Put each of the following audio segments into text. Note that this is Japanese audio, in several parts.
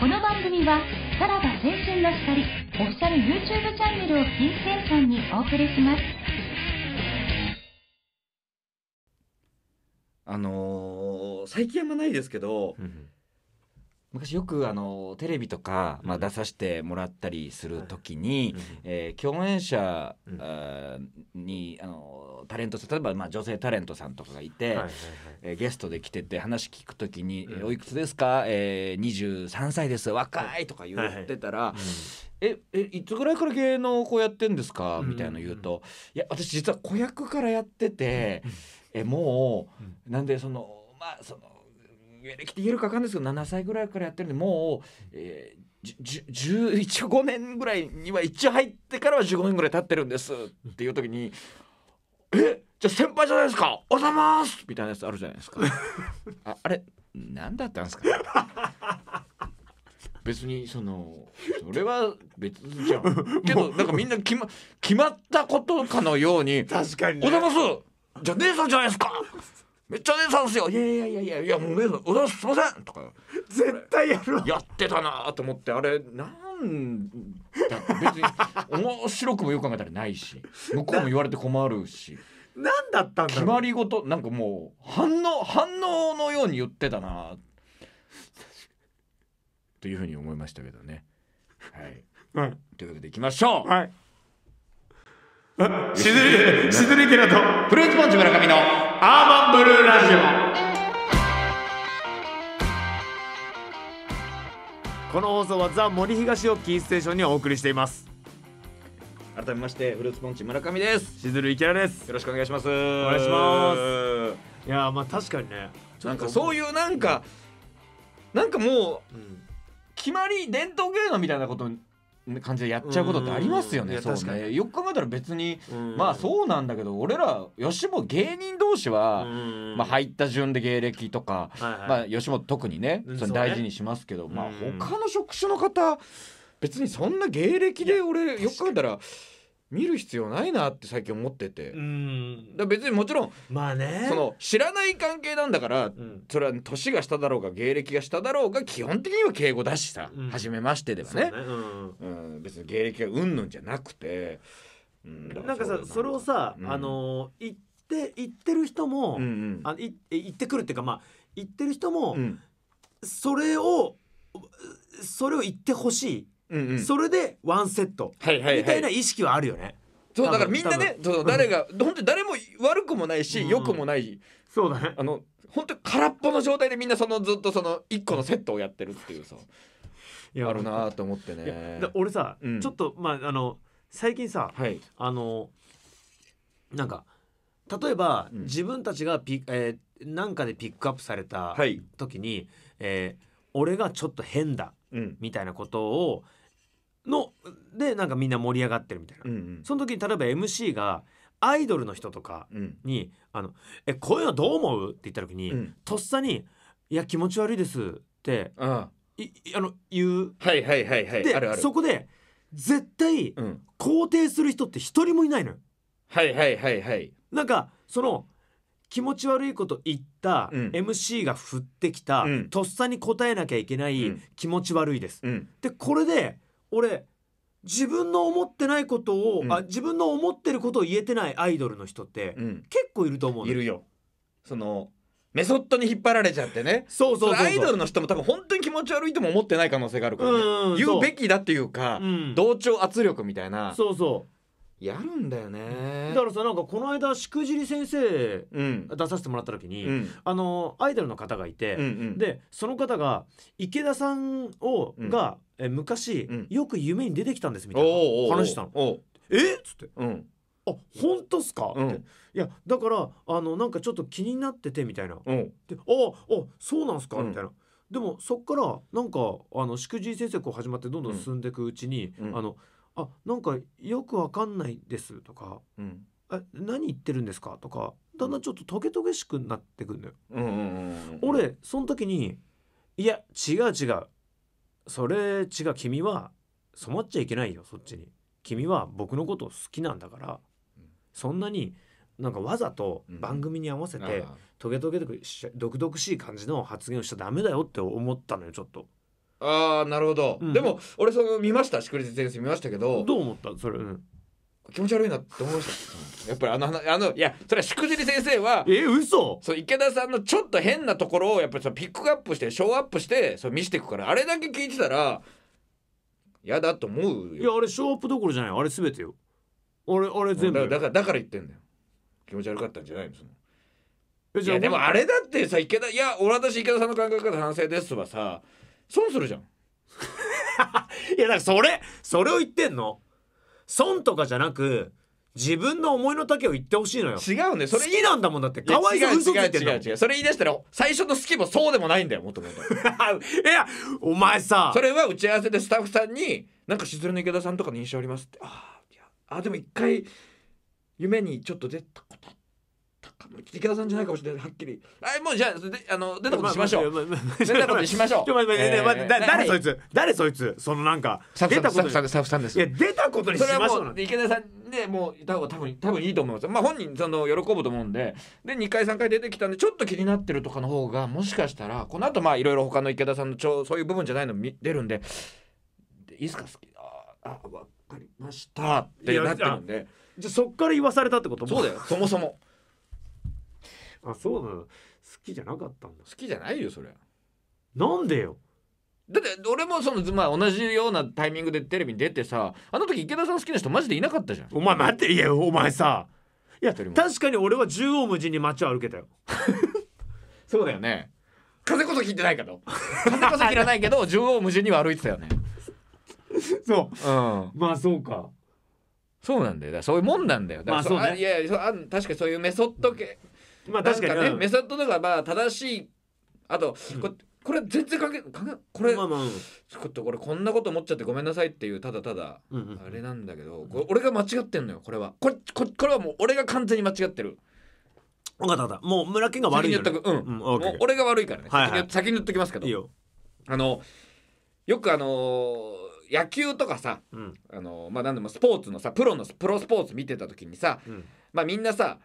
この番組はさらば青春の光オフィシャル YouTube チャンネルを金星さんにお送りしますあのー最近あんまないですけど、うん昔よくあのテレビとか、まあ、出させてもらったりする時に、うんえー、共演者、うん、にあのタレント例えば、まあ、女性タレントさんとかがいて、はいはいはい、えー、ゲストで来てて話聞く時に「うん、おいくつですかえー」23歳です若い」とか言ってたら「はいはいうん、ええいつぐらいから芸能こうやってんですか?」みたいな言うと「いや私実は子役からやってて、えもう、なんでそのまあその。芸歴って言えるか分かんないですけど7歳ぐらいからやってるんでもう、えー、15年ぐらいには一応入ってからは15年ぐらい経ってるんですっていう時に「えじゃあ先輩じゃないですかおざます!」みたいなやつあるじゃないですか。ああれ何だったんですか別にそのそれは別じゃんけどなんかみんな決ま決まったことかのように「確かに、ね、おざます!」じゃあ姉さんじゃないですかめっちゃ出たんですよいやいやいやいやいやもうねおだすすいません」とか絶対やるやってたなと思ってあれなんだって別に面白くもよく考えたらないし向こうも言われて困るしんだったんだろう決まり事なんかもう反応反応のように言ってたなというふうに思いましたけどね。はい、うんというわけでいきましょう、はい しずり、しずりテラと、フルーツポンチ村上のアーバンブルーラジオ。この放送はザ・森東をキーステーションにお送りしています。改めましてフルーツポンチ村上ですしずるいけらです。よろしくお願いしますお願いします。いやまあ確かにね。なんかそういうなんかなんかもううん。決まり伝統芸能みたいなこと感じでやっちゃうことってありますよね、そうねよく考えたら別に、まあそうなんだけど俺ら吉本芸人同士は、まあ、入った順で芸歴とか、まあ、吉本特にねそ大事にしますけど、まあ他の職種の方別にそんな芸歴で俺よく考えたら。見る必要ないなって最近思っててだ別にもちろん、まあね、その知らない関係なんだから、うん、それは年が下だろうが芸歴が下だろうが基本的には敬語だしさ、うん、初めましてではね、ね、うん、うん、別に芸歴がうんぬんじゃなくて、うん、なんかさそれをさ、あの言って言ってる人も、うんうん、あい言ってくるっていうかまあ言ってる人も、それをそれを言ってほしい。うんうん、それでワンセットみたいな意識はあるよね。そうだからみんなね誰が、本当に誰も悪くもないし良、くもないそうだねあの本当に空っぽの状態でみんなそのずっとその1個のセットをやってるっていうさやるなと思ってね。俺さ、ちょっとまああの最近さ、あのなんか例えば、自分たちがピ、えなんかでピックアップされた時に、はえ俺がちょっと変だ、みたいなことをのでなんかみんな盛り上がってるみたいな、うんうん、その時に例えば MC がアイドルの人とかに「うん、あのえこういうのどう思う?」って言った時に、うん、とっさに「いや気持ち悪いです」ってあの言う。はいはいはいはい。でそこで絶対、肯定する人って一人もいないのよ。はいはいはいはい。なんかその気持ち悪いこと言った MC が振ってきた、とっさに答えなきゃいけない、気持ち悪いです。でこれで俺自分の思ってないことを、うん、あ自分の思ってることを言えてないアイドルの人って、うん、結構いると思ういるよそのメソッドに引っ張られちゃってねそうそうアイドルの人も多分本当に気持ち悪いとも思ってない可能性があるから、ねうんうん、言うべきだっていうか、うん、同調圧力みたいなそうそうやるんだよねだからさなんかこの間しくじり先生出させてもらった時に、うん、あのアイドルの方がいて、うんうん、でその方が池田さんを、うん、がえ昔、うんよく夢に出てきたんですみたいな話したの。おうおうえっつってうん「あ本当っすかうんっていやだからあのなんかちょっと気になっててみたいなうで「ああそうなんすか」うんみたいな。でもそっからなんかあの祝辞じり先生こう始まってどんどん進んでいくうちに「うんあのあなんかよくわかんないです」とかうん「え何言ってるんですか?」とかだんだんちょっとトゲトゲしくなってくんだよ。うんうんうんうん俺その時に「いや違う違うそれ違う君は染まっちゃいけないよそっちに君は僕のことを好きなんだから、うん、そんなになんかわざと番組に合わせてトゲトゲ独々しい感じの発言をしちゃダメだよって思ったのよちょっと。ああなるほど、うん、でも俺その見ました祝日先生」見ましたけどどう思ったそれ、うん気持ち悪いなって思いましたやっぱりあの話、あのいやそれはしくじり先生はえ嘘そう池田さんのちょっと変なところをやっぱりピックアップしてショーアップしてそれ見せていくからあれだけ聞いてたら嫌だと思ういやあれショーアップどころじゃないあれすべてよあれあれ全部だからだから言ってんだよ気持ち悪かったんじゃないのそのえじゃやでもあれだってさ池田いや俺私池田さんの考え方反省ですとはさ損するじゃん いやだからそれそれを言ってんの損とかじゃなく自分の思いの丈を言ってほしいのよ違うねそれ好きなんだもんだってかわいそ嘘ついてんだもん違うそれ言い出したら最初の好きもそうでもないんだよもともといやお前さそれは打ち合わせでスタッフさんに「なんかしずるの池田さんとかの印象あります」って「ああでも一回夢にちょっと出た池田さんじゃないかもしれないはっきりはいもうじゃあであの出たことしましょう出たことしましょう誰そいつ誰そいつそのなんか出たことスタッフさんですいや出たことにしましょう う。池田さんでもういた方が多分多分いいと思いますまあ本人その喜ぶと思うんでで2回3回出てきたんでちょっと気になってるとかの方がもしかしたらこの後まあいろいろ他の池田さんのちょそういう部分じゃないの出るんでいいっすか好きああ分かりましたってなってるんでじゃそっから言わされたってことそうだよそもそもあそうなの好きじゃなかったんだ好きじゃないよそれなんでよだって俺もその、まあ、同じようなタイミングでテレビに出てさあの時池田さん好きな人マジでいなかったじゃんお前待っていやお前さいや確かに俺は縦横無尽に街を歩けたよ そうだよね風こそ聞いてないけど風こそ聞らないけど縦横無尽には歩いてたよねそう、うん、まあそうかそうなんだよだそういうもんなんだよだから、まあそうね、いや確かにそういうメソッドまあ確かにね、メソッドとかまあ正しいあと、これこれ全然関係関係これ、まあまあちょっとこれこんなこと思っちゃってごめんなさいっていうただただ、あれなんだけどこれ俺が間違ってんのよこれはこれここれはもう俺が完全に間違ってる分かった分かったもう村木が悪い先に言っとくうん、うん、もう俺が悪いからね、はいはい、先に言っときますけどいいよあのよくあのー野球とかさ、うん、あのまあ何でもスポーツのさプロのプロスポーツ見てた時にさ、うん、まあみんなさ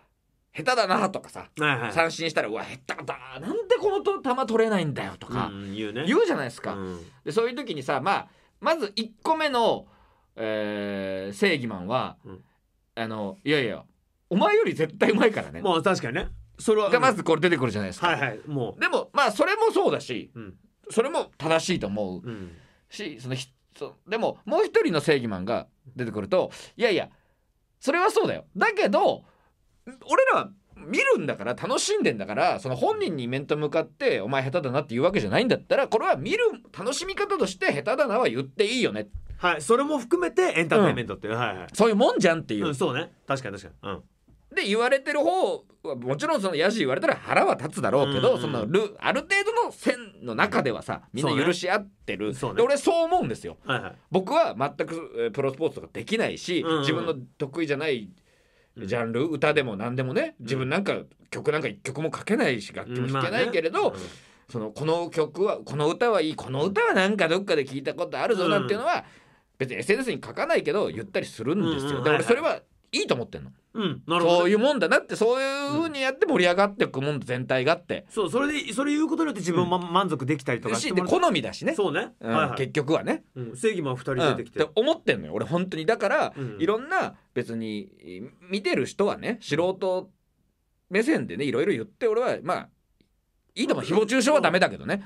下手だなとかさ、はいはい、三振したらうわ下手だなんでこのと球取れないんだよとか、うん言うね、言うじゃないですか、うん、でそういう時にさ、まあ、まず1個目の、えー、正義マンは、うん、あのいやいやお前より絶対うまいからね。まあ確かにねそれはがまずこれ出てくるじゃないですか。はいはい、もうでもまあそれもそうだし、うん、それも正しいと思う、しそのひそでももう一人の正義マンが出てくるといやいやそれはそうだよだけど俺らは見るんだから楽しんでんだからその本人に面と向かってお前下手だなって言うわけじゃないんだったらこれは見る楽しみ方として下手だなは言っていいよねはいそれも含めてエンターテインメントっていう、はいはいそういうもんじゃんっていう、うん、そうね確かに確かにうんで言われてる方はもちろんその野次言われたら腹は立つだろうけど、うんうん、そのるある程度の線の中ではさみんな許し合ってる、そうね、で俺そう思うんですよ、はいはい、僕は全くプロスポーツとかできないし、うんうん、自分の得意じゃないジャンル歌でも何でもね自分なんか曲なんか一曲も書けないし楽器も弾けないけれど、そのこの曲はこの歌はいいこの歌はなんかどっかで聞いたことあるぞなんていうのは、別に SNS に書かないけど言ったりするんですよ。だからそれはいいと思ってんの。うん、なるほどそういうもんだなってそういうふうにやって盛り上がっていくもん全体がって、うん、そうそれでそれ言うことによって自分も、満足できたりとかしで好みだしねそうね、うんはい結局はね、うん、正義も2人出てきて、って思ってんのよ俺本当にだから、いろんな別に見てる人はね素人目線でねいろいろ言って俺はまあいいとも誹謗中傷はダメだけどね、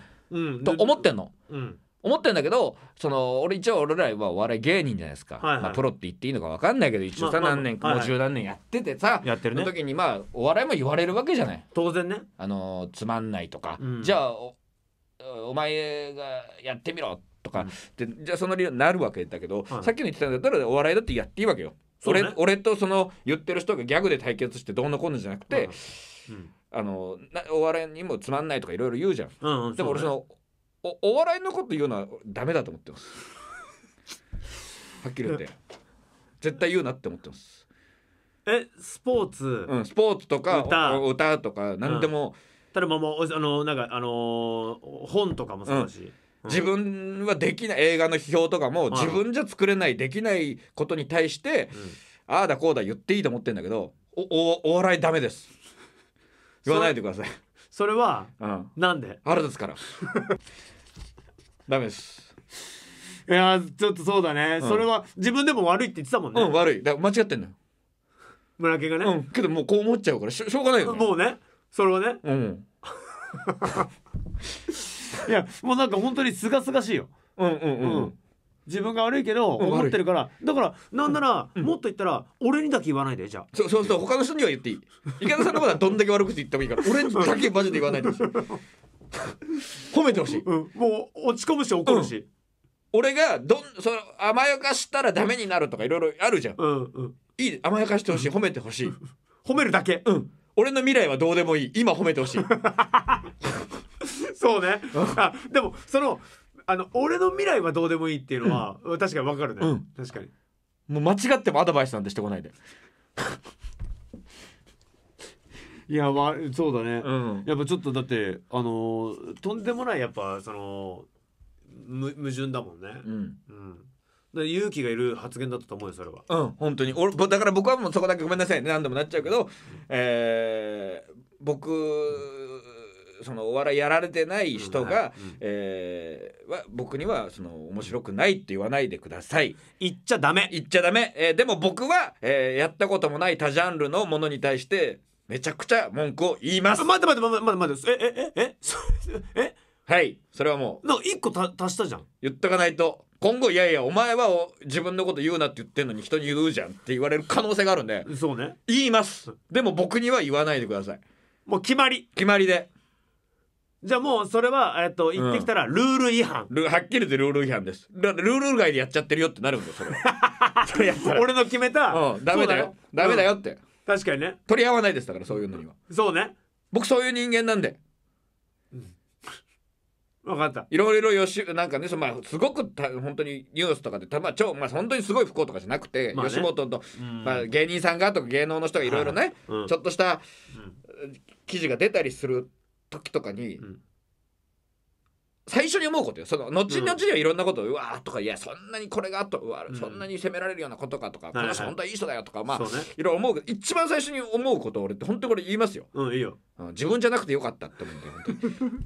と思ってんの、うん、思ってんだけどその俺一応俺らはお笑い芸人じゃないですか、はいはい、まあ、プロって言っていいのか分かんないけど一応さ、何年か、も十何年やっててさ、やってるね、の時にまあお笑いも言われるわけじゃない当然ねあのつまんないとか、うん、じゃあお前がやってみろとか、うん、でじゃあその理由になるわけだけど、はい、さっきの言ってたんだったらお笑いだってやっていいわけよ、ね、俺俺とその言ってる人がギャグで対決してどうのこうのじゃなくて、うん、あのお笑いにもつまんないとかいろいろ言うじゃん、うんうん、でも俺そのお笑いのこと言うのはダメだと思ってます はっきり言って絶対言うなって思ってますえスポーツ、うん、スポーツとか歌歌とか何でも、うん、ただまああのなんかあのー、本とかもそうだし、うん自分はできない映画の批評とかも自分じゃ作れないできないことに対して、うん、ああだこうだ言っていいと思ってんだけどおおお笑いダメです言わないでくださいそれは、うん、なんであるですから ダメですいやちょっとそうだね、うんそれは自分でも悪いって言ってたもんね、うん悪いだから間違ってんのよ村木がね、うんけどもうこう思っちゃうからしょしょうがないよねもうねそれはねうん いやもうなんか本当にすがすがしいよ、うんうんうん、うん自分が悪いけどう思ってるからだからなんなら、うんもっと言ったら俺にだけ言わないでじゃあそうそうそう他の人には言っていい池田さんのことはどんだけ悪くて言ってもいいから俺だけマジで言わないでほしい 褒めてほしい、うん、もう落ち込むし怒るし、うん、俺がどんその甘やかしたらダメになるとかいろいろあるじゃん、うんうん、いい甘やかしてほしい褒めてほしい 褒めるだけ、うん、俺の未来はどうでもいい今褒めてほしい そうねあでもそのあの俺の未来はどうでもいいっていうのは、確かにわかるね、確かにもう間違ってもアドバイスなんてしてこないでいやあそうだね、うん、やっぱちょっとだってあのとんでもないやっぱそのむ矛盾だもんね、うん、うん勇気がいる発言だったと思うよそれはうん本当に俺だから僕はもうそこだけごめんなさい何度もなっちゃうけど、うん、えー、僕そのお笑いやられてない人が、うんはいうん、えー、は僕にはその面白くないって言わないでください言っちゃダメ言っちゃダメ、えー、でも僕は、えー、やったこともない他ジャンルのものに対してめちゃくちゃ文句を言います。待って待って待って待ってえええええはいそれはもうなんか一個た足したじゃん言っとかないと今後いやいやお前はお自分のこと言うなって言ってんのに人に言うじゃんって言われる可能性があるんでそうね言いますでも僕には言わないでくださいもう決まり決まりでじゃあもうそれは、えっと、言ってきたらルール違反、ルはっきり言ってルール違反ですルルール外でやっちゃってるよってなるんで、それ それやったら俺の決めた、うん、ダメだよ、ダメだよって、確かにね取り合わないですだからそういうのには、そうね僕そういう人間なんで分かったいろいろよしなんかねそのまあすごくた本当にニュースとかでたま超まあ本当にすごい不幸とかじゃなくて、まあね吉本と、まあ、芸人さんがとか芸能の人がいろいろね、はいうんちょっとした、記事が出たりする時とかに、最初に思うことよその後々にはいろんなことを、うわーとかいやそんなにこれがとうわそんなに責められるようなことかとか、この人本当はいい人だよとかまあ、いろいろ思うけど一番最初に思うこと俺って本当これ言いますよ、うん、いいよ自分じゃなくてよかったって思うんだよ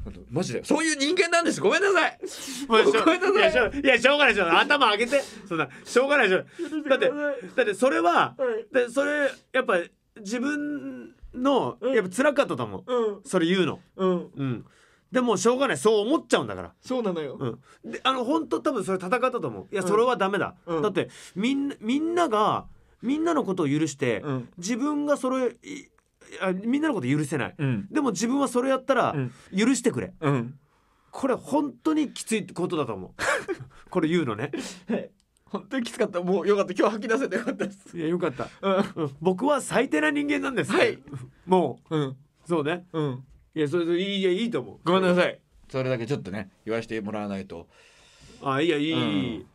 本当にマジでそういう人間なんですごめんなさいごめんなさいいやしょうがないでしょ頭上げてそんなしょうがないでしょだってだってそれは、でそれやっぱ自分の、やっぱ辛かったと思う、うん、それ言うのうん、うんでもしょうがないそう思っちゃうんだからそうなのよ、うんであの本当多分それ戦ったと思ういやそれはダメだ、うんだってみんなみんながみんなのことを許して、うん自分がそれいやみんなのこと許せない、うんでも自分はそれやったら許してくれ、うんこれ本当にきついことだと思う これ言うのねはい本当にきつかったもうよかった今日吐き出せてよかったですいやよかった、うん僕は最低な人間なんですはいもううんそうねうんいやそれいいやいいと思うごめんなさいそれだけちょっとね言わしてもらわないとあいいやいい、うん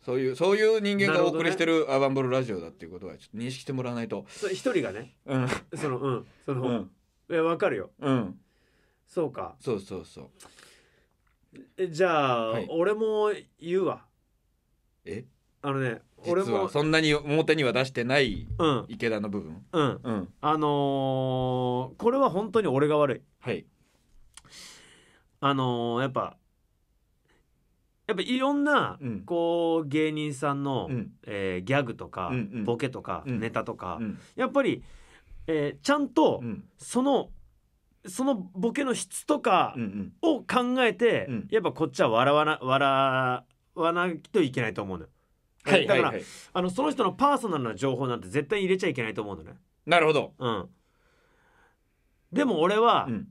そういうそういう人間がお送りしてるアバンブルラジオだっていうことはちょっと認識してもらわないと一人がねうんそのうんその、うん、いや分かるようんそうかそうそうそうえじゃあ、はい俺も言うわえあのね俺もそんなに表には出してない池田の部分うん、うん、あのー、これは本当に俺が悪いはいあのー、やっぱやっぱいろんな、うん、こう芸人さんの、うん、えー、ギャグとか、うんうん、ボケとか、うん、ネタとか、やっぱり、えー、ちゃんと、そのそのボケの質とかを考えて、やっぱこっちは笑わな笑わなきゃいけないと思うのよ。はいだから、はいはい、あのその人のパーソナルな情報なんて絶対に入れちゃいけないと思うのねなるほど、うん、でも俺は、うん、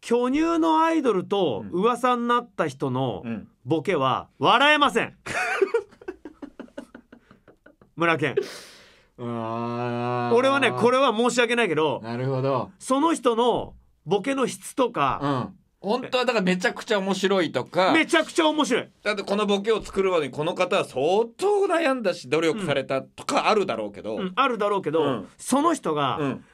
巨乳のアイドルと噂になった人のボケは笑えません、村健俺はねこれは申し訳ないけどなるほどその人のボケの質とか、うん本当はだからめちゃくちゃ面白いとかめちゃくちゃ面白いだってこのボケを作るまでにこの方は相当悩んだし努力されたとかあるだろうけど、うんあるだろうけど、うんその人が、うん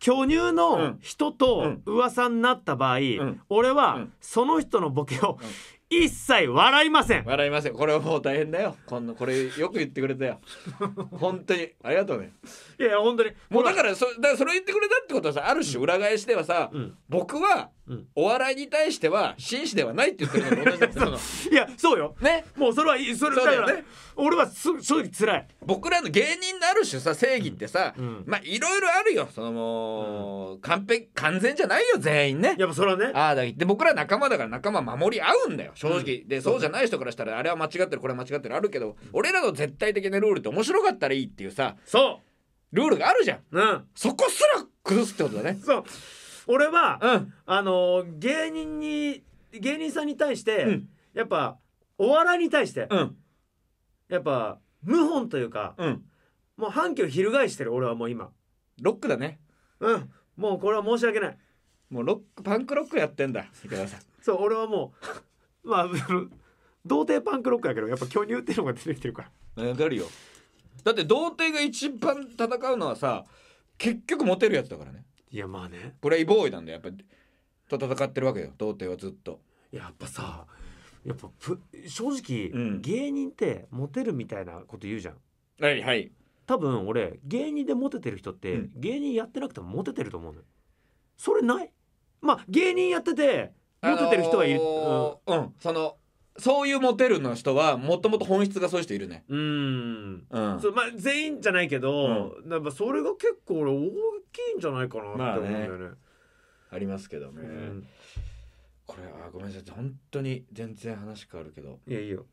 巨乳の人と噂になった場合、ん俺はその人のボケを、一切笑いません笑いませんこれはもう大変だよこんなこれよく言ってくれたよ 本当にありがとうねいや本当にもうだからそだからそれ言ってくれたってことはさある種裏返しではさ、うん、僕はお笑いに対しては紳士ではないって言ってるのと同じだ いやそうよねもうそれはそれだよね俺はす正直辛い僕らの芸人になる種さ正義ってさ、うん、まあいろいろあるよその、うん、完璧完全じゃないよ全員ねやっぱそれはねああだで僕ら仲間だから仲間守り合うんだよ正直、うん、でそうじゃない人からしたらあれは間違ってるこれは間違ってるあるけど俺らの絶対的なルールって面白かったらいいっていうさそうルールがあるじゃん、うん、そこすら崩すってことだねそう俺は、うん、あの芸人に芸人さんに対して、やっぱお笑いに対して、うんやっぱ謀反というか、うんもう反旗を翻してる俺はもう今ロックだねうんもうこれは申し訳ないもうロックパンクロックやってんだ そう俺はもう まあ 童貞パンクロックやけどやっぱ巨乳っていうのが出てきてるから分かるよだって童貞が一番戦うのはさ結局モテるやつだからねいやまあねプレイボーイなんだよやっぱと戦ってるわけよ童貞はずっとやっぱさ、やっぱ正直、うん、芸人ってモテるみたいなこと言うじゃん。はいはい。多分俺芸人でモテてる人って、うん、芸人やってなくてもモテてると思うのそれないまあ芸人やっててモテてる人はいる。うん、うん、そのそういうモテるの人はもともと本質がそういう人いるね。うん。うん、そうまあ全員じゃないけど、うん、なんかそれが結構俺大きいんじゃないかなって思うんだよね。あ、ね、りますけどね。うんこれはごめんなさい本当に全然話変わるけどいやいいよ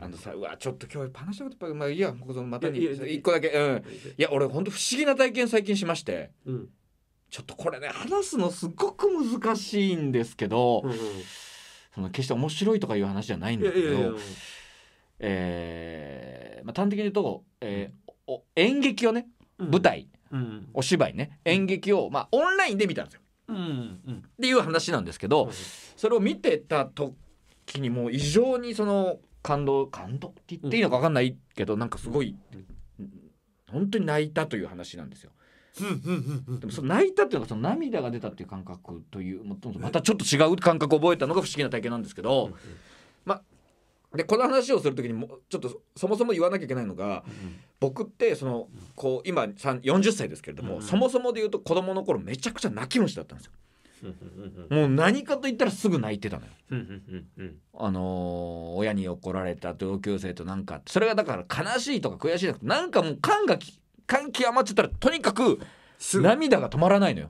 あのさうわちょっと今日話したことばっぱ、まあいいやまたにいやいや一個だけうんいや俺本当不思議な体験最近しまして、うんちょっとこれね話すのすごく難しいんですけど、うんうんその決して面白いとかいう話じゃないんだけいやいやどえーまあ端的に言うと、えーお演劇をね舞台、うんお芝居ね演劇を、まあ、オンラインで見たんですよ。うんうん、っていう話なんですけど、それを見てた時にもう異常にその感動感動って言っていいのか分かんないけど、なんかすごい、本当に泣いたという話なんですよ。でもその泣いたというかその涙が出たっていう感覚というまたちょっと違う感覚を覚えたのが不思議な体験なんですけど、でこの話をする時にもちょっとそもそも言わなきゃいけないのが、うん、僕ってそのこう今40歳ですけれども、うん、そもそもで言うと子供の頃めちゃくちゃ泣き虫だったんですよ。もう何かと言ったらすぐ泣いてたのよ。あのー、親に怒られた同級生となんかそれがだから悲しいとか悔しいとかなんかもう感が感極まっちゃったらとにかく涙が止まらないのよ。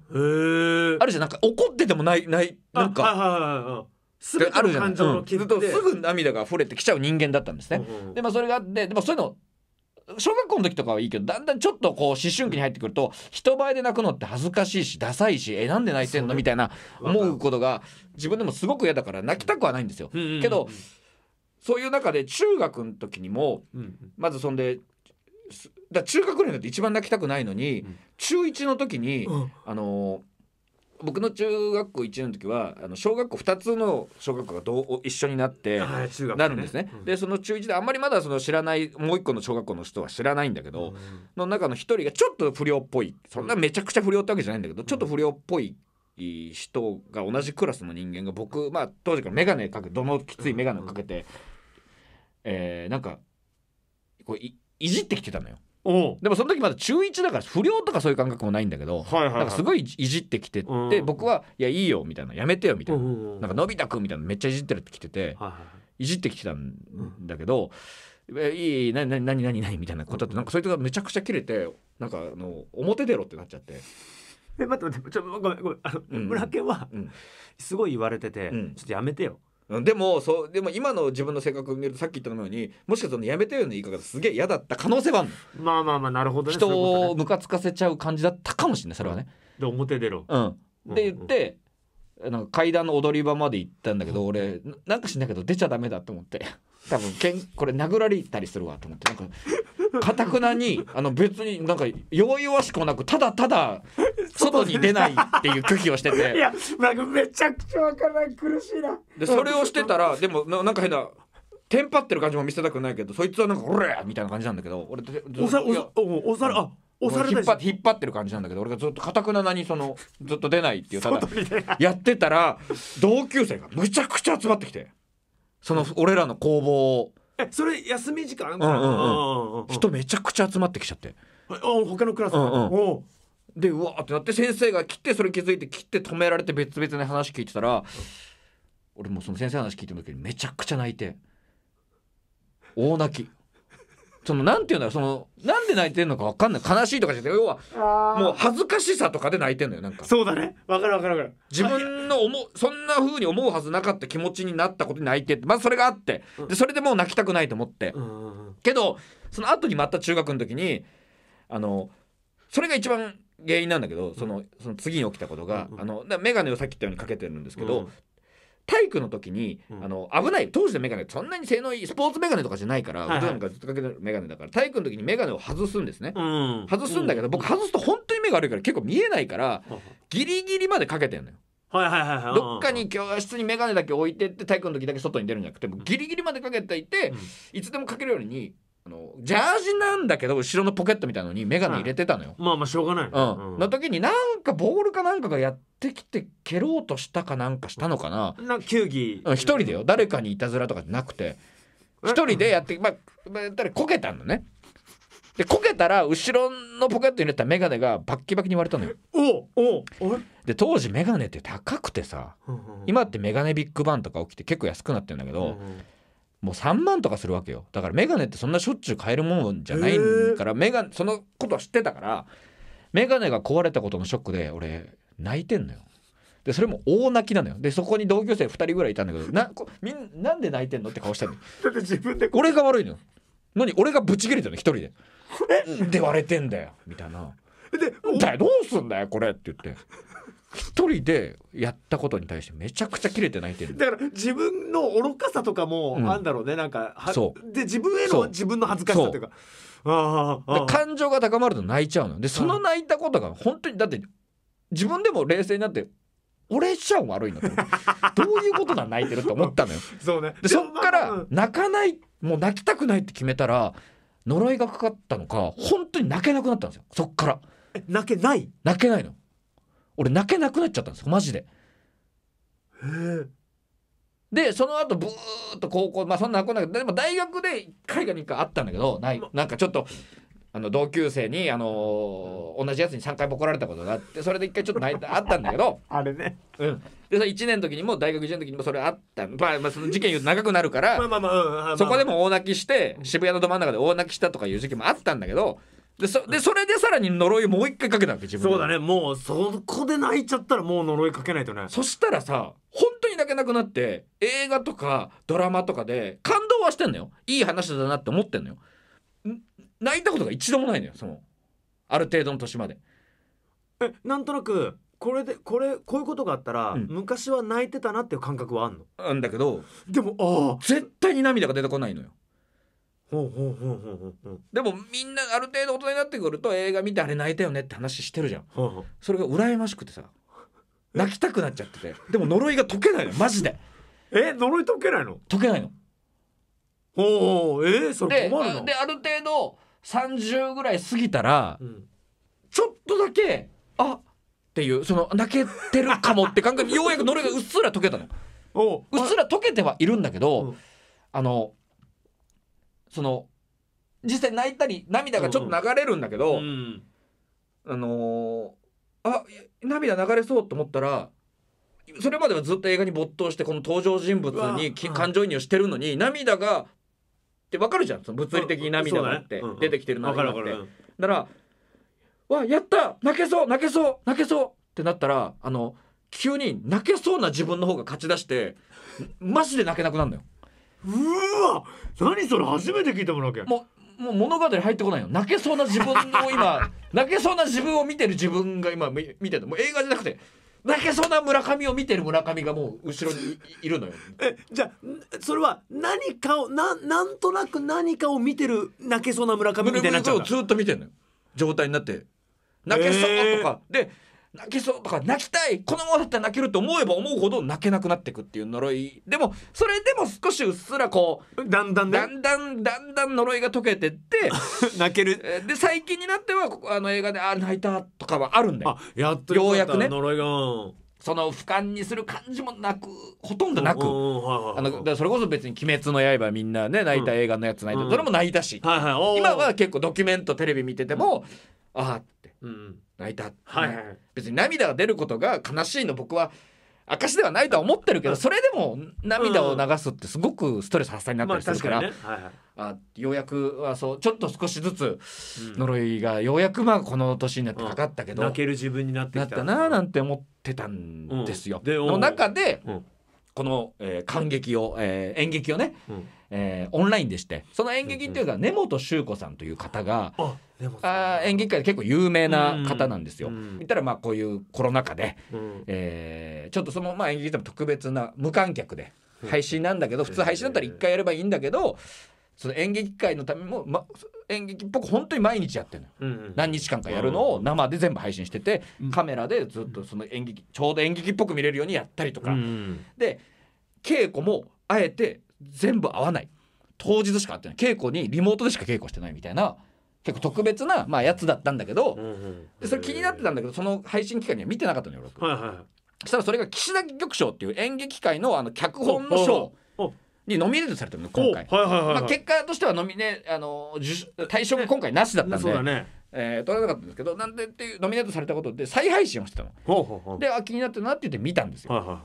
あるじゃなんか怒っててもないないなんか。すべての感情の傷すぐ涙が溢れてきちゃう人間だったんですね。うんうん、でまあそれがあってでもそういうの小学校の時とかはいいけどだんだんちょっとこう思春期に入ってくると人前で泣くのって恥ずかしいしダサいしえなんで泣いてんのみたいな思うことが自分でもすごく嫌だから泣きたくはないんですよ。けどそういう中で中学の時にも、うんうん、まずそんでだ中学年だって一番泣きたくないのに、うん、中1の時に、うん、あの僕の中学校1年の時はあの小学校2つの小学校がどう一緒になってなるんですね。ねうん、でその中1であんまりまだその知らないもう1個の小学校の人は知らないんだけど、うん、の中の1人がちょっと不良っぽいそんなめちゃくちゃ不良ってわけじゃないんだけど、ちょっと不良っぽい人が同じクラスの人間が僕、まあ、当時から眼鏡かけどのきつい眼鏡をかけて、うん、えー、なんかこういいじってきてたのよ。でもその時まだ中1だから不良とかそういう感覚もないんだけど、はいはいはい、なんかすごいいじってきてて、僕は「いやいいよ」みたいな「やめてよ」みたいな「なんかのび太くん」みたいなめっちゃいじってるってきてて、いじってきてたんだけど「えいいいい何何何何みたいなことってなんかそいこがめちゃくちゃキレてなんかあの表出ろってなっちゃって。え待って待ってちょごめんごめんあの、うん、村家はすごい言われてて、うん、ちょっとやめてよでもそうでも今の自分の性格を見るとさっき言ったのようにもしかしたらやめてよの言い方すげえ嫌だった可能性はあるのまあまあまあなるほど、ね、人をムカつかせちゃう感じだったかもしれないそれはね。で表出ろ。うん、で言って、なんか階段の踊り場まで行ったんだけど、俺なんかしないけど出ちゃダメだと思って。多分けんこれ殴られたりするわと思ってなんかかたくなにあの別になんか弱々しくもなくただただ外に出ないっていう拒否をしてて いやなんかめちゃくちゃわからい苦しいなでそれをしてたらでもななんか変なテンパってる感じも見せたくないけどそいつはなんか「おれ!」みたいな感じなんだけど俺っておさおさおさあおさ引っ張引っ張ってる感じなんだけど俺がずっとかたくななにそのずっと出ないっていうただやってたら同級生がむちゃくちゃ集まってきて。その俺らの工房を。えそれ休み時間うんうんうん人めちゃくちゃ集まってきちゃって。あ他のクラスうんでうわってなって先生が切ってそれ気づいて切って止められて別々に話聞いてたら俺もうその先生の話聞いてる時にめちゃくちゃ泣いて大泣きそのなんていうんだろうそのなんで泣いてんのかわかんない悲しいとかじゃなくて要はもう恥ずかしさとかで泣いてんのよなんかそうだねわかるわかるわかる自分の思うそんな風に思うはずなかった気持ちになったことに泣いてまずそれがあってでそれでもう泣きたくないと思って、けどその後にまた中学の時にあのそれが一番原因なんだけどそのその次に起きたことが、あの眼鏡をさっき言ったようにかけてるんですけど、体育の時に、あの危ない当時の眼鏡そんなに性能いいスポーツ眼鏡とかじゃないから、はいはい、僕なんかずっとかけてる眼鏡だから体育の時に眼鏡を外すんですね、うん、外すんだけど、僕外すと本当に目が悪いから結構見えないから、うん、ギリギリまでかけてんのよ。はいはいはいはい、どっかに教室に眼鏡だけ置いてって体育の時だけ外に出るんじゃなくてもギリギリまでかけていて、いつでもかけるようにあのジャージなんだけど後ろのポケットみたいなのに眼鏡入れてたのよ。まあまあしょうがないね、うん、の時になんかボールかなんかがやってきて蹴ろうとしたかなんかしたのかなな球技うん一人でよ誰かにいたずらとかじゃなくて一人でやってまあやったらこけたのね。でこけたら後ろのポケットに入れた眼鏡がバッキバキに割れたのよ。おおおで当時眼鏡って高くてさ今って眼鏡ビッグバンとか起きて結構安くなってるんだけど。もう3万とかするわけよだから眼鏡ってそんなしょっちゅう買えるもんじゃないからメガそのことは知ってたから眼鏡が壊れたことのショックで俺泣いてんのよでそれも大泣きなのよでそこに同級生2人ぐらいいたんだけどなこみんなんで泣いてんのって顔したの だって自分で俺が悪いのよ何俺がブチ切れてるの一人で「で割れてんだよ」みたいな「でどうすんだよこれ」って言って一人でやったことに対してめちゃくちゃ切れて泣いてるだから自分の愚かさとかも、ん、あんだろうねなんかで自分への自分の恥ずかしさというかああ感情が高まると泣いちゃうのでその泣いたことが本当にだって自分でも冷静になって俺ちゃん悪いの。と どういうことだ泣いてると思ったのよそうねでそっから泣かないもう泣きたくないって決めたら呪いがかかったのか本当に泣けなくなったんですよそっから泣けない泣けないの俺泣けなくなっちゃったんですよマジで。でその後ブーっと高校まあそんな泣くんな。けでも大学で1回か2回あったんだけどないなんかちょっと。あの同級生に、あのー、同じやつに3回ボコられたことがあってそれで1回ちょっと泣いたあったんだけど あれね、うん、でさ1年の時にも大学1年の時にもそれあったまあ、まあ、その事件言うと長くなるからそこでも大泣きして渋谷のど真ん中で大泣きしたとかいう時期もあったんだけどでそでそれでさらに呪いもう一回かけたわけ自分そうだねもうそこで泣いちゃったらもう呪いかけないとねそしたらさ本当に泣けなくなって映画とかドラマとかで感動はしてんのよいい話だなって思ってんのよ泣いたことが一度もないのよそのある程度の年までえなんとなくこれでこれこういうことがあったら、うん、昔は泣いてたなっていう感覚はあんのあんだけどでもああ絶対に涙が出てこないのよでもみんなある程度大人になってくると映画見てあれ泣いたよねって話してるじゃん、それが羨ましくてさ泣きたくなっちゃっててでも呪いが解けないのマジでえ呪い解けないの解けないのおおえー、それ困るのである程度30ぐらい過ぎたら、うん、ちょっとだけあっていうその泣けてるかもって感覚ようやく呪いがうっすら解けたのうっすら解けてはいるんだけど、うん、あのその実際泣いたり涙がちょっと流れるんだけど、うん、あのー、あ涙流れそうと思ったらそれまではずっと映画に没頭してこの登場人物に感情移入してるのに涙がって分かるじゃんその物理的に涙があって、出てきてるのってだから「わやった泣けそう泣けそう泣けそう」ってなったらあの急に泣けそうな自分の方が勝ち出してマジで泣けなくなるのよ。うわ何それ初めて聞いたもわけもうもう物語入ってこないよ泣けそうな自分を今 泣けそうな自分を見てる自分が今見てるもう映画じゃなくて泣けそうな村上を見てる村上がもう後ろにいるのよ えじゃあそれは何かをななんとなく何かを見てる泣けそうな村上みたいなっちゃうずっと見てるのよ状態になって泣けそうとか、えー、で泣きそうとか泣きたいこのままだったら泣けると思えば思うほど泣けなくなっていくっていう呪いでもそれでも少しうっすらこうだんだんねだんだんだんだん呪いが解けてって 泣けるで最近になってはあの映画で「あ泣いた」とかはあるんだよやっとようやくね呪いがその俯瞰にする感じもなくほとんどなくそれこそ別に「鬼滅の刃」みんなね泣いた映画のやつ泣いた、うん、それも泣いたし、はいはい、今は結構ドキュメントテレビ見てても、うん、ああって、うん、泣いた、はいはい別に涙が出ることが悲しいの僕は証ではないとは思ってるけどそれでも涙を流すってすごくストレス発散になったりするから、あようやくはそうちょっと少しずつ呪いがようやくまあこの年になってかかったけど、泣ける自分になってきたなったななんて思ってたんですよ。の中で、うんこの、えー、感激を、えー、演劇をね、うん、えー、オンラインでしてその演劇っていうか、うんうん、根本修子さんという方が、うんあ演劇界で結構有名な方なんですよ。うん、言ったらまあこういうコロナ禍で、うん、えー、ちょっとそのまあ演劇でも特別な無観客で。配信なんだけど普通配信だったら1回やればいいんだけどその演劇界のためも、ま、演劇っぽく本当に毎日やってるのよ、うんうん、何日間かやるのを生で全部配信してて、うん、カメラでずっとその演劇ちょうど演劇っぽく見れるようにやったりとか、うんで稽古もあえて全部合わない当日しか会ってない稽古にリモートでしか稽古してないみたいな結構特別な、まあ、やつだったんだけど、でそれ気になってたんだけどその配信期間には見てなかったのよ僕、はいはい、そしたらそれが岸田局賞っていう演劇界のあの脚本の賞にノミネートされてるの今回、はいはいはいはい、まあ、結果としてはノミネあの対象が今回なしだったんで、ねね、えー、取らなかったんですけどなんでっていうノミネートされたことで再配信をしてたの。ほうほうほうであ気になってるなって言って見たんですよ。はいは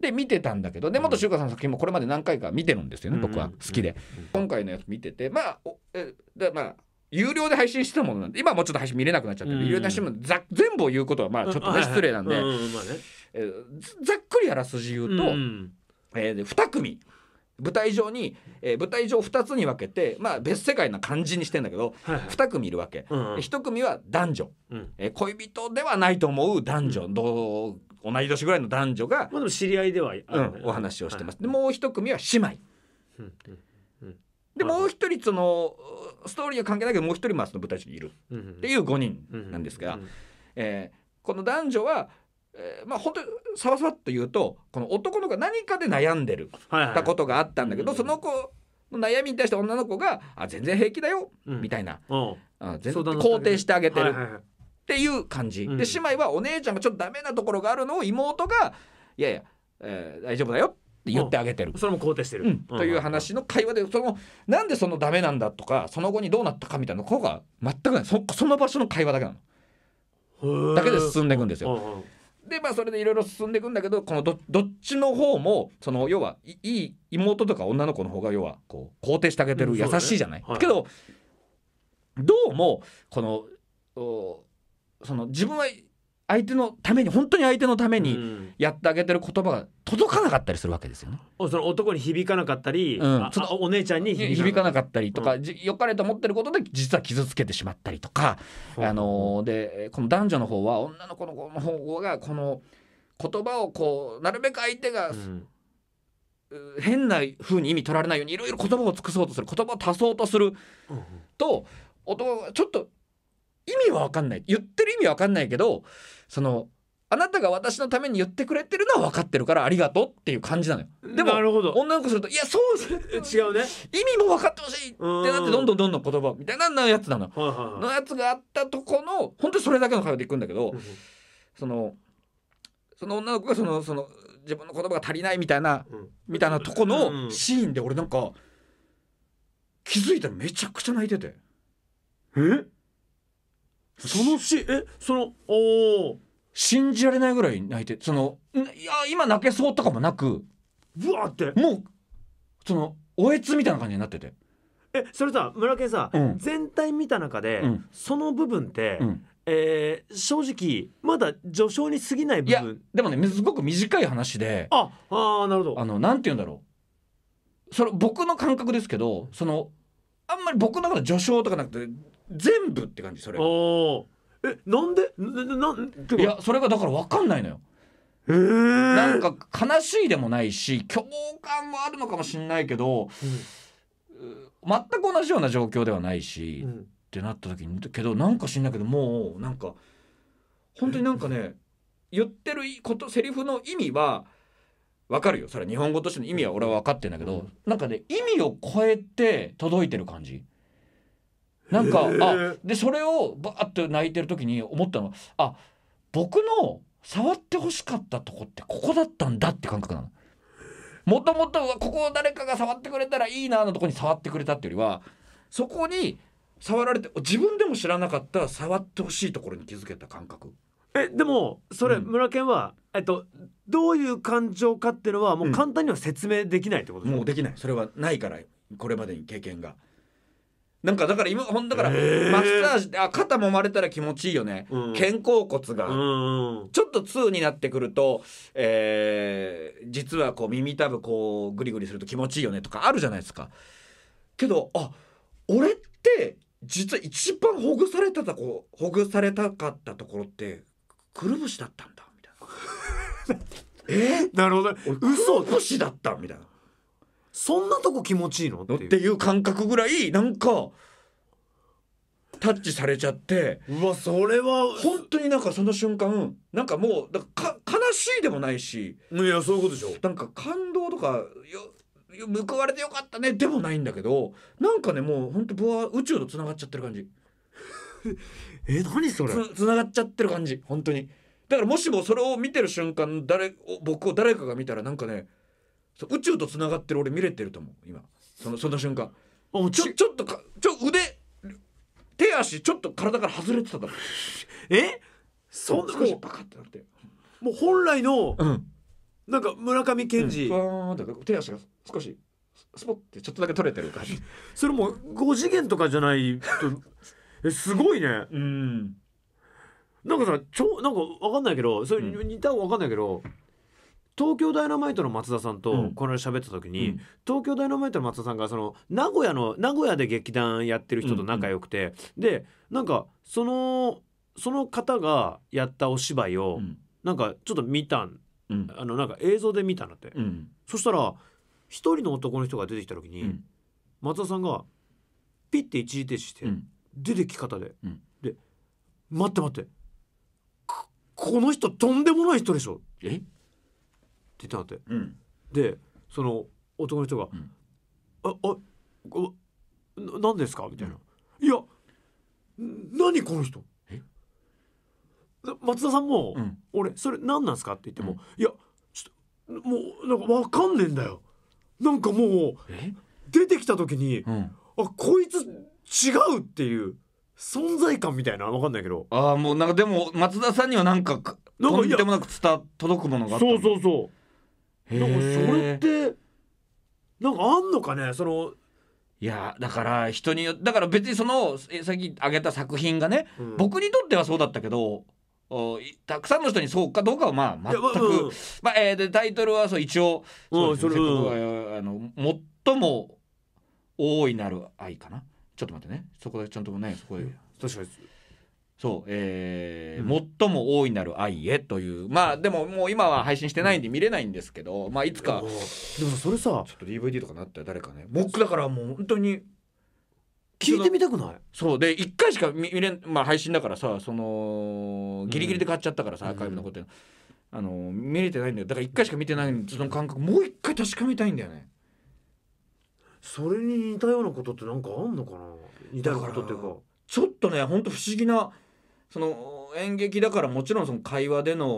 い、で見てたんだけど根本修華さんの作品もこれまで何回か見てるんですよね、うん、僕は好きで、うん、今回のやつ見ててまあおえでまあ有料で配信してたものなんで今もうちょっと配信見れなくなっちゃってうん、有料で配信もざ全部を言うことはまあちょっとね失礼なんで、うんまあね、えー、ざっくりあらすじ言うと、うん、えー、2組舞台上に、えー、舞台上2つに分けて、まあ、別世界な感じにしてんだけど、はいはい、2組いるわけ、うんうん、1組は男女、うん、えー、恋人ではないと思う男女、うん、同い年ぐらいの男女が、まあ、でも知り合いでは、うん、お話をしてます、はい、でもう1組は姉妹、うんうん、でもう1人そのストーリーは関係ないけどもう1人もその舞台上にいるっていう5人なんですが、うんうん、えー、この男女はえー、まあ本当にさわさわっと言うとこの男の子が何かで悩んでる、はいはい、たことがあったんだけど、うん、その子の悩みに対して女の子が「あ全然平気だよ」うん、みたいな、うん、全然肯定してあげてるっていう感じ、で姉妹はお姉ちゃんがちょっとダメなところがあるのを妹が「いやいや、えー、大丈夫だよ」って言ってあげてる、それも肯定してる、という話の会話でそのなんでそのダメなんだとかその後にどうなったかみたいなことが全くないその場所の会話だけなのだけで進んでいくんですよ。でまあそれでいろいろ進んでいくんだけどこのどっちの方もその要はいい妹とか女の子の方が要はこう肯定してあげてる、優しいじゃない。はい、けどどうもこのその自分は相手のために本当に相手のためにやってあげてる言葉が届かなかったりするわけですよね。うん、その男に響かなかったり、うん、お姉ちゃんに響かなかったりとか、うん、よかれと思ってることで実は傷つけてしまったりとか、あのでこの男女の方は女の子の方がこの言葉をこうなるべく相手が、変な風に意味取られないようにいろいろ言葉を尽くそうとする言葉を足そうとすると、男がちょっと意味は分かんない言ってる意味は分かんないけどそのあなたが私のために言ってくれてるのは分かってるからありがとうっていう感じなのよでも女の子すると「いやそう違うね意味も分かってほしい!」ってなってどんどんどんどん言葉みたいなやつなの、はいはいはい、のやつがあったとこの本当にそれだけの会話でいくんだけど、そのその女の子がそのその自分の言葉が足りないみたいな、うん、みたいなとこのシーンで俺なんか気づいたらめちゃくちゃ泣いてて。えそのしえそのお信じられないぐらい泣いてそのいや今泣けそうとかもなくぶわってもうそのおえつみたいな感じになっててえそれさ村木さ、うん、全体見た中で、うん、その部分って、うん、えー、正直まだ序章に過ぎない部分でもねすごく短い話でああなるほどあのなんて言うんだろうそれ僕の感覚ですけどそのあんまり僕の中で序章とかなくて全部って感じそれはえなんでないやそれがだから分かんないのよなんか悲しいでもないし共感はあるのかもしれないけど、うん、全く同じような状況ではないし、うん、ってなった時にけどなんか知んないけどもうなんか本当になんかね言ってることセリフの意味は分かるよそれは日本語としての意味は俺は分かってんだけど、うん、なんかね意味を超えて届いてる感じ。なんか、あでそれをバーっと泣いてる時に思ったのはあ僕の触ってほしかったとこってここだったんだって感覚なの。もともとここを誰かが触ってくれたらいいなのとこに触ってくれたっていうよりはそこに触られて自分でも知らなかった触ってほしいところに気づけた感覚。えでもそれ、うん、村健は、えっと、どういう感情かっていうのはもう簡単には説明できないってことですか、うん、もうできないそれはないからこれまでに経験が。なんかだから今ほんだからマッサージで、あ肩揉まれたら気持ちいいよね、うん、肩甲骨が、うんちょっと痛になってくると、えー、実はこう耳たぶこうグリグリすると気持ちいいよねとかあるじゃないですかけどあ俺って実は一番ほぐされたとこほぐされたかったところってくるぶしだったんだみたいな えー、なるほど嘘くるぶしだったみたいなそんなとこ気持ちいいのっていう感覚ぐらいなんかタッチされちゃってうわそれは本当になんかその瞬間なんかもうか悲しいでもないしいやそういうことでしょなんか感動とかよ報われてよかったねでもないんだけどなんかねもうほんと僕は宇宙とつながっちゃってる感じ え何それつながっちゃってる感じ本当にだからもしもそれを見てる瞬間誰僕を誰かが見たらなんかね宇宙とつながってる俺見れてると思う今そのその瞬間もうちょちょっとかちょ腕手足ちょっと体から外れてただろえそんな少しバカってなってもう本来の、うん、なんか村上健二、うん、手足が少しスポッてちょっとだけ取れてる感じそれも5次元とかじゃないと えすごいねうんなんかさちょなんか分かんないけどそれ似た分かんないけど、うん東京ダイナマイトの松田さんとこの間喋った時に、うん、東京ダイナマイトの松田さんがその名古屋の名古屋で劇団やってる人と仲良くて、うんうん、でなんかそのその方がやったお芝居を、なんかちょっと見た、うん、あのなんか映像で見たんだって、うん、そしたら一人の男の人が出てきた時に、松田さんがピッて一時停止して、出てき方で、で「待って待ってこの人とんでもない人でしょ」えって言ったんって、うん、でその男の人が「うん、ああ何ですか?」みたいな「いや何この人え松田さんも、俺それ何なんですか?」って言っても「いやちょっともうなんか分かんねえんだよ」なんかもう出てきた時に「うん、あこいつ違う」っていう存在感みたいな分かんないけどああもうなんかでも松田さんにはなんかとんでもなく伝届くものがあったそうそうそうなんかそれってなんかあんのかねそのいやだから人によだから別にそのさっき挙げた作品がね、うん、僕にとってはそうだったけどおたくさんの人にそうかどうかはまあ全く、まあえー、でタイトルはそう一応そうそれね、あの最も大いなる愛かなちょっと待ってねそこでちゃんとねそこで確かにそう、えー、うん、最も大いなる愛へという、まあでももう今は配信してないんで見れないんですけど、まあいつか。でもそれさ、ちょっと DVD とかなったら誰かね、僕だからもう本当に。聞いてみたくないそうで1回しか見れまあ、配信だからさそのギリギリで買っちゃったからさ、うん、アーカイブのこと、うん、あの見れてないんだよだから1回しか見てないその感覚もう1回確かめたいんだよねそれに似たようなことってなんかあんのかな似たようなことっていうかちょっとねほんと不思議なその演劇だからもちろんその会話での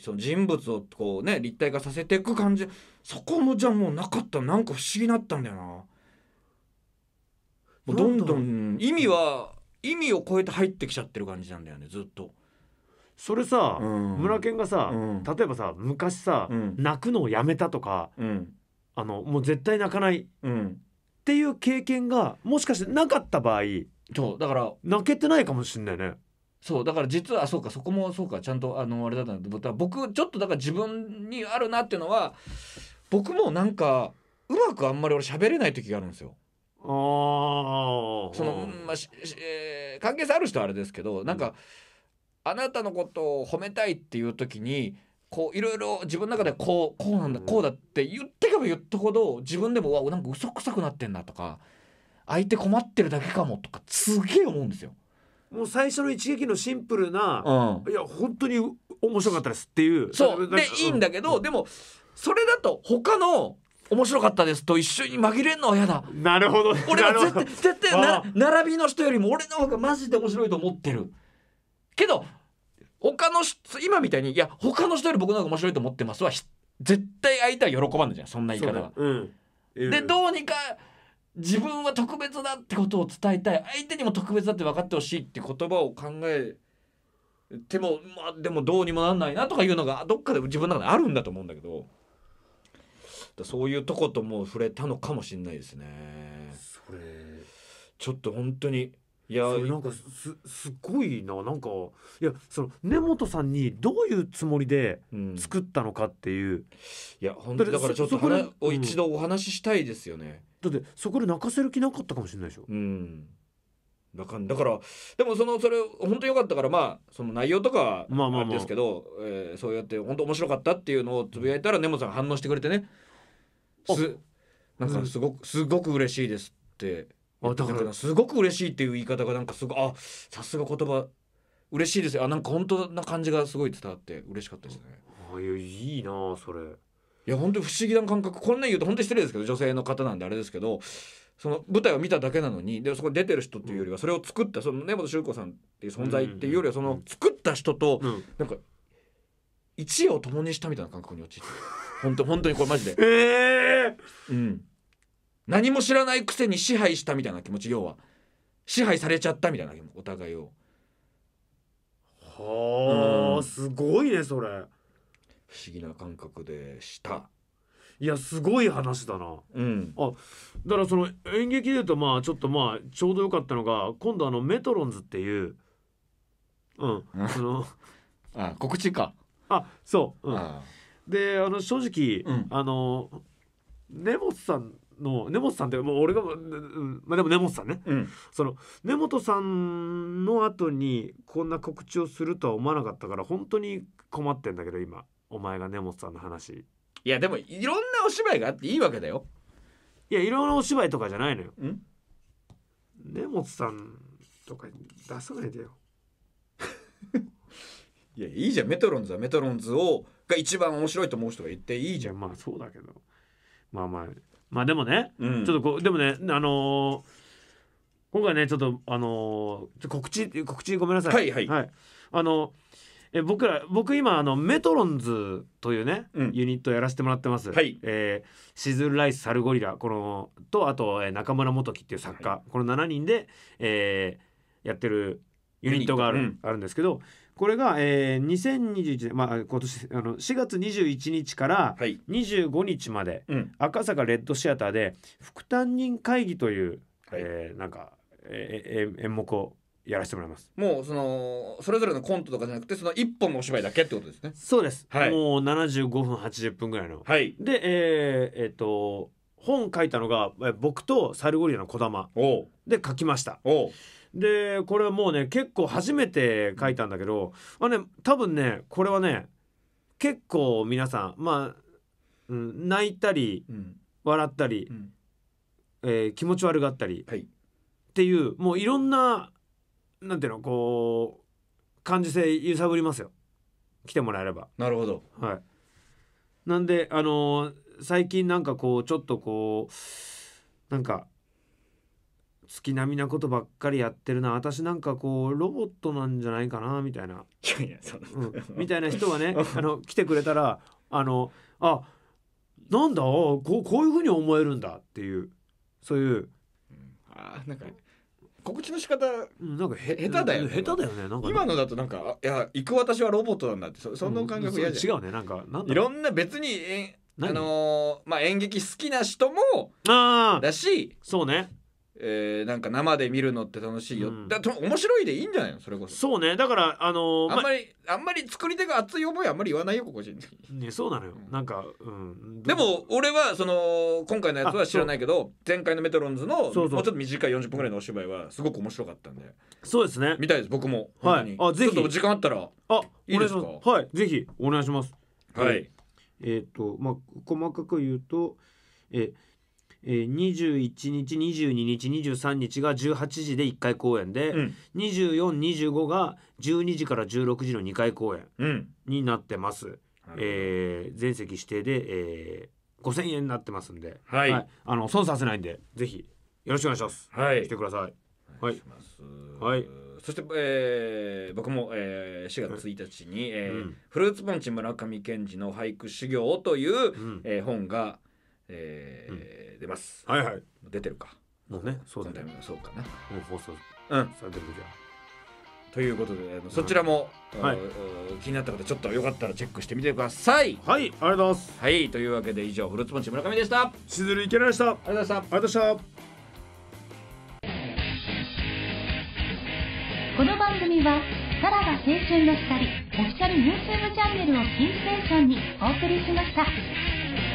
その人物をこうね立体化させていく感じそこもじゃもうなかったなんか不思議だったんだよな。もうどんどん意味は意味を超えて入ってきちゃってる感じなんだよねずっと。それさ、うん、村犬がさ、うん、例えばさ昔さ、うん、泣くのをやめたとか、あのもう絶対泣かない、っていう経験がもしかしてなかった場合そうだから泣けてないかもしんないねそうだから実はそうかそこもそうかちゃんとあのあれだったんだけど僕ちょっとだから自分にあるなっていうのは僕もなんかうまくあんまり俺喋れない時があるんですよ。あその、まあしえー、関係性ある人はあれですけどなんか、うん、あなたのことを褒めたいっていう時にこういろいろ自分の中でこうこうなんだ、こうだって言ってけば言ったほど自分でもわなんか嘘くさくなってんなとか相手困ってるだけかもとかすげえ思うんですよ。もう最初の一撃のシンプルな、うん、いや本当に面白かったですっていうそうで、いいんだけど、うん、でもそれだと他の面白かったですと一緒に紛れんのは嫌だなるほど、俺は絶対絶対な並びの人よりも俺の方がマジで面白いと思ってるけど他の今みたいにいや他の人より僕の方が面白いと思ってますは絶対相手は喜ばんじゃんそんな言い方は。ううん、でどうにか自分は特別だってことを伝えたい相手にも特別だって分かってほしいって言葉を考えてもまあでもどうにもなんないなとかいうのがどっかで自分の中であるんだと思うんだけどそういうとことも触れたのかもしれないですね。それちょっと本当にいやなんかすすごいななんかいやその根本さんにどういうつもりで作ったのかっていう、うん、いや本当にだからちょっと話を一度お話ししたいですよね、うん、だってそこで泣かせる気なかったかもしれないでしょ、うん、だからだからでもそのそれ本当によかったからまあその内容とかあれですけど、えそうやって本当面白かったっていうのをつぶやいたら根本さん反応してくれてねすなんかすごく、すごく嬉しいですって。あだからすごく嬉しいっていう言い方がなんかすごいあさすが言葉嬉しいですよあなんか本当な感じがすごい伝わって嬉しかったですね。あいやいいなそれ。いや本当不思議な感覚こんな言うと本当に失礼ですけど女性の方なんであれですけどその舞台を見ただけなのにでそこに出てる人っていうよりはそれを作ったその根本周子さんっていう存在っていうよりはその作った人となんか一夜を共にしたみたいな感覚に陥って本当本当にこれマジで。えー、うん何も知らないくせに支配したみたいな気持ち要は支配されちゃったみたいなお互いをはあ、うん、すごいねそれ不思議な感覚でしたいやすごい話だな、うん、あだからその演劇でいうとまあちょっとまあちょうどよかったのが今度あのメトロンズっていううんその あ告知かあそう、うん、であの正直、うん、あの根本さんの根本さんってもう俺が、まあ、でも根本さんね、うん、その根本さんの後にこんな告知をするとは思わなかったから本当に困ってんだけど今お前が根本さんの話いやでもいろんなお芝居があっていいわけだよいやいろんなお芝居とかじゃないのよ根本さんとか出さないでよ いやいいじゃんメトロンズはメトロンズをが一番面白いと思う人が言っていいじゃんまあそうだけどまあまあまあでもね、うん、ちょっとこうでもねあのー、今回ねちょっとあのー、告知告知ごめんなさい。はいはい。はい、あのえ僕ら僕今あのメトロンズというね、うん、ユニットやらせてもらってます。はい。えー、シズルライスサルゴリラこのとあと、え中村元樹っていう作家、はい、この7人で、えやってるユニットがある、うん、あるんですけど。これが、えー、2021年、まあ、今年あの4月21日から25日まで、はいうん、赤坂レッドシアターで副担任会議という、はい、えー、なんか、えー、演目をやらせてもらいますもうそのそれぞれのコントとかじゃなくてその一本のお芝居だけってことですねそうです、はい、もう75分80分ぐらいの、はい、でえー、えー、っと本書いたのが僕とサルゴリラの児玉で書きましたおでこれはもうね結構初めて書いたんだけど、まあね、多分ねこれはね結構皆さんまあ、うん、泣いたり、うん、笑ったり、うん、えー、気持ち悪がったり、はい、っていうもういろんななんていうのこう感受性揺さぶりますよ来てもらえれば。なるほど、はい、なんであのー、最近なんかこうちょっとこうなんか月並みなことばっかりやってるな私なんかこうロボットなんじゃないかなみたいなうん、みたいな人はね あの来てくれたらあのあなんだこうこういうふうに思えるんだっていうそういう。うん、あなんか告知の仕方なんかへ下手だよ、ね、下手だよねなんか今のだとなんかいや行く私はロボットなんだってそその感覚嫌じゃん、うん、違うねなんかいろんな別にえあのー、まあ演劇好きな人もだしそうねえー、なんか生で見るのって楽しいよ、うん、だと面白いでいいんじゃないのそれこそそうねだからあのー、あんまり、まあんまり作り手が熱い思いあんまり言わないよこ人的ねそうなのよ、うん、なんか、うん、でも俺はその今回のやつは知らないけど前回のメトロンズのもうちょっと短い40分ぐらいのお芝居はすごく面白かったんでそうですね見たいです僕もはいあぜひちょっと時間あったらあいいですかはいぜひお願いしますはい、えっ、ー、とまあ細かく言うとえーえー、21日22日23日が18時で1回公演で、うん、2425が12時から16時の2回公演になってます。うん、えー、全席指定で、えー、5000円になってますんで、はい、はい、あの損させないんでぜひよろしくお願いします。はい、来てください。はい。はい。そして、えー、僕も、えー、4月1日に、えー、うん、フルーツポンチ村上健二の俳句修行という、うん、えー、本が、えー、うん出ます。はいはい。出てるか。もうね、そうだね。そうかな。もう放送うん。されてるじゃん。ということで、そちらも、はい、気になった方ちょっとよかったらチェックしてみてくださいはいありがとうございますはいというわけで以上フルーツポンチ村上でしたしずるいけらでしたありがとうございましたありがとうございましたこの番組はさらば青春の光オフィシャル YouTube チャンネルをキーステーションにお送りしました